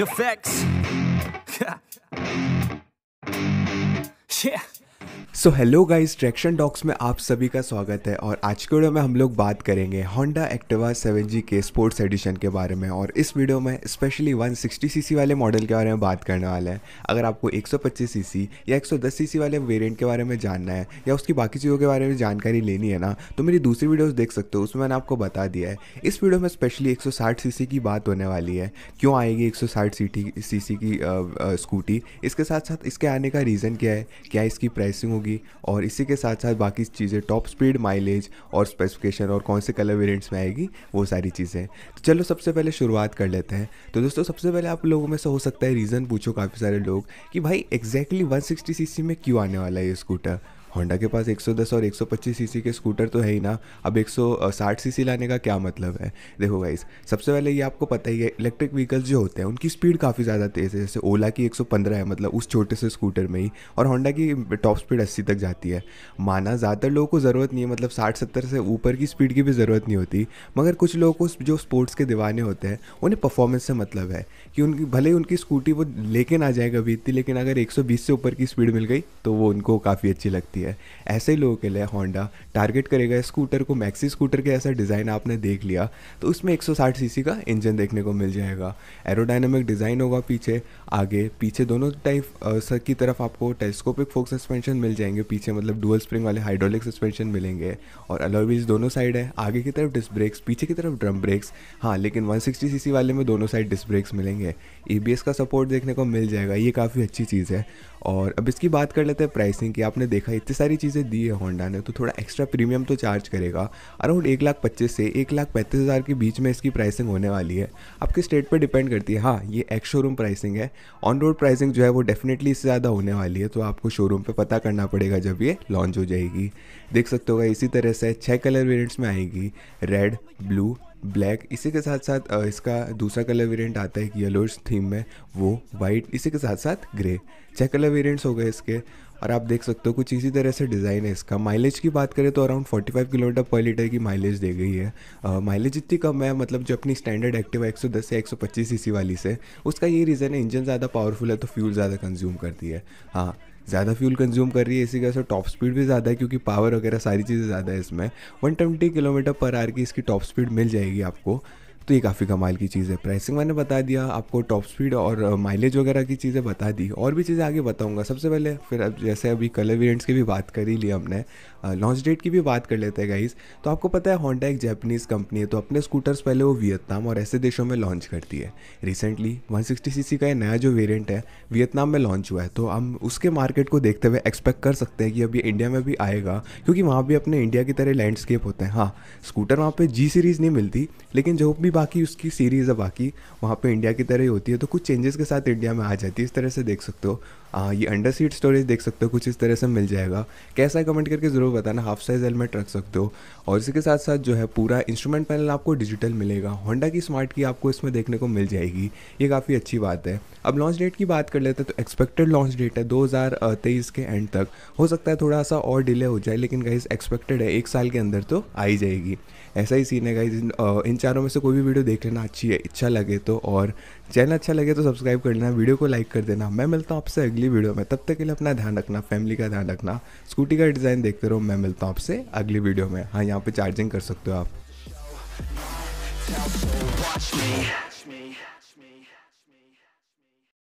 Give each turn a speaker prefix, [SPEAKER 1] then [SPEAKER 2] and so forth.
[SPEAKER 1] effects. So hello guys traction docs में आप सभी का स्वागत है और आज के वीडियो में हम लोग बात करेंगे होंडा एक्टिवा 7G के स्पोर्ट्स एडिशन के बारे में और इस वीडियो में स्पेशली 160cc वाले मॉडल के बारे में बात करने वाला है अगर आपको 125cc या 110cc वाले वेरिएंट के बारे में जानना है या उसकी बाकी चीज़ों के बारे में जानकारी लेनी है ना तो मेरी दूसरी वीडियोज़ देख सकते हो उसमें मैंने आपको बता दिया है इस वीडियो में स्पेशली एक सौ की बात होने वाली है क्यों आएगी एक सौ की स्कूटी इसके साथ साथ इसके आने का रीज़न क्या है क्या इसकी प्राइसिंग होगी होगी और इसी के साथ साथ बाकी चीज़ें टॉप स्पीड माइलेज और स्पेसिफिकेशन और कौन से कलर वेरियंट्स में आएगी वो सारी चीज़ें तो चलो सबसे पहले शुरुआत कर लेते हैं तो दोस्तों सबसे पहले आप लोगों में से हो सकता है रीज़न पूछो काफ़ी सारे लोग कि भाई एग्जैक्टली वन सीसी में क्यों आने वाला है ये स्कूटर होंडा के पास 110 और 125 सीसी के स्कूटर तो है ही ना अब 160 सीसी लाने का क्या मतलब है देखो गाइस सबसे पहले ये आपको पता ही है इलेक्ट्रिक व्हीकल्स जो होते हैं उनकी स्पीड काफ़ी ज़्यादा तेज़ है जैसे ओला की 115 है मतलब उस छोटे से स्कूटर में ही और होंडा की टॉप स्पीड अस्सी तक जाती है माना ज़्यादातर लोगों को ज़रूरत नहीं है मतलब साठ सत्तर से ऊपर की स्पीड की भी ज़रूरत नहीं होती मगर कुछ लोगों को जो स्पोर्ट्स के दीवाने होते हैं उन्हें परफॉर्मेंस से मतलब है कि उनकी भले ही उनकी स्कूटी वो लेके ना जाएगा अभी इतनी लेकिन अगर एक से ऊपर की स्पीड मिल गई तो वो उनको काफ़ी अच्छी लगती है सकती है ऐसे लोगों के लिए होंडा टारगेट करेगा स्कूटर को मैक्सी स्कूटर के ऐसा डिज़ाइन आपने देख लिया तो उसमें 160 सीसी का इंजन देखने को मिल जाएगा एरोडाइनमिक डिज़ाइन होगा पीछे आगे पीछे दोनों टाइप की तरफ आपको टेलीस्कोपिक फोक सस्पेंशन मिल जाएंगे पीछे मतलब डुअल स्प्रिंग वाले हाइड्रोलिक सस्पेंशन मिलेंगे और अलॉयवीज दोनों साइड है आगे की तरफ डिस्क ब्रेक्स पीछे की तरफ ड्रम ब्रेक्स हाँ लेकिन 160 सीसी वाले में दोनों साइड डिस्क ब्रेक्स मिलेंगे एबीएस का सपोर्ट देखने को मिल जाएगा ये काफ़ी अच्छी चीज़ है और अब इसकी बात कर लेते हैं प्राइसिंग की आपने देखा इतनी सारी चीज़ें दी है होंडा ने तो थोड़ा एक्स्ट्रा प्रीमियम तो चार्ज करेगा अराउंड एक लाख पच्चीस से एक लाख पैंतीस हज़ार के बीच में इसकी प्राइसिंग होने वाली है आपके स्टेट पर डिपेंड करती है हाँ ये एक्स शोरूम प्राइसिंग है ऑन रोड प्राइसिंग जो है वो डेफिनेटली इससे ज़्यादा होने वाली है तो आपको शोरूम पर पता करना पड़ेगा जब ये लॉन्च हो जाएगी देख सकते होगा इसी तरह से छः कलर वेरियंट्स में आएगी रेड ब्लू ब्लैक इसी के साथ साथ इसका दूसरा कलर वेरिएंट आता है येलोज थीम में वो वाइट इसी के साथ साथ ग्रे छः कलर वेरिएंट्स हो गए इसके और आप देख सकते हो कुछ इसी तरह से डिज़ाइन है इसका माइलेज की बात करें तो अराउंड 45 किलोमीटर पर लीटर की माइलेज दे गई है माइलेज इतनी कम है मतलब जो अपनी स्टैंडर्ड एक्टिव एक 110 से 125 सीसी वाली से उसका ये रीज़न है इंजन ज़्यादा पावरफुल है तो फ्यूल ज़्यादा कंज्यूम करती है हाँ ज़्यादा फ्यूल कंज्यूम कर रही है इसी के साथ टॉप स्पीड भी ज़्यादा है क्योंकि पावर वगैरह सारी चीज़ें ज़्यादा है इसमें 120 किलोमीटर पर आर की इसकी टॉप स्पीड मिल जाएगी आपको तो ये काफ़ी कमाल की चीज़ है प्राइसिंग मैंने बता दिया आपको टॉप स्पीड और माइलेज वगैरह की चीज़ें बता दी और भी चीज़ें आगे बताऊँगा सबसे पहले फिर अब जैसे अभी कलर वेरियंट्स की भी बात कर ही ली हमने लॉन्च डेट की भी बात कर लेते हैं गाइज तो आपको पता है होंडा एक जैपनीज़ कंपनी है तो अपने स्कूटर्स पहले वो वियतनाम और ऐसे देशों में लॉन्च करती है रिसेंटली वन सीसी का नया जो वेरियंट है वियतनाम में लॉन्च हुआ है तो हम उसके मार्केट को देखते हुए एक्सपेक्ट कर सकते हैं कि अभी इंडिया में भी आएगा क्योंकि वहाँ भी अपने इंडिया की तरह लैंडस्केप होते हैं हाँ स्कूटर वहाँ पर जी सीरीज़ नहीं मिलती लेकिन जो भी भी बाकी उसकी सीरीज़ है बाकी वहाँ पे इंडिया की तरह ही होती है तो कुछ चेंजेस के साथ इंडिया में आ जाती है इस तरह से देख सकते हो आ, ये अंडर सीट स्टोरेज देख सकते हो कुछ इस तरह से मिल जाएगा कैसा है कमेंट करके ज़रूर बताना हाफ साइज़ हेलमेट रख सकते हो और इसी के साथ साथ जो है पूरा इंस्ट्रूमेंट पैनल आपको डिजिटल मिलेगा होंडा की स्मार्ट की आपको इसमें देखने को मिल जाएगी ये काफ़ी अच्छी बात है अब लॉन्च डेट की बात कर लेते हैं तो एक्सपेक्टेड लॉन्च डेट है दो के एंड तक हो सकता है थोड़ा सा और डिले हो जाए लेकिन गाइज एक्सपेक्टेड है एक साल के अंदर तो आ ही जाएगी ऐसा ही सीन है गाइज इन, चारों में से कोई भी वीडियो देख लेना अच्छी है तो। अच्छा लगे तो और चैनल अच्छा लगे तो सब्सक्राइब कर लेना वीडियो को लाइक कर देना मैं मिलता हूँ आपसे अगली अगली वीडियो में तब तक के लिए अपना ध्यान रखना फैमिली का ध्यान रखना स्कूटी का डिज़ाइन देखते रहो मैं मिलता हूँ आपसे अगली वीडियो में हाँ यहाँ पर चार्जिंग कर सकते हो आप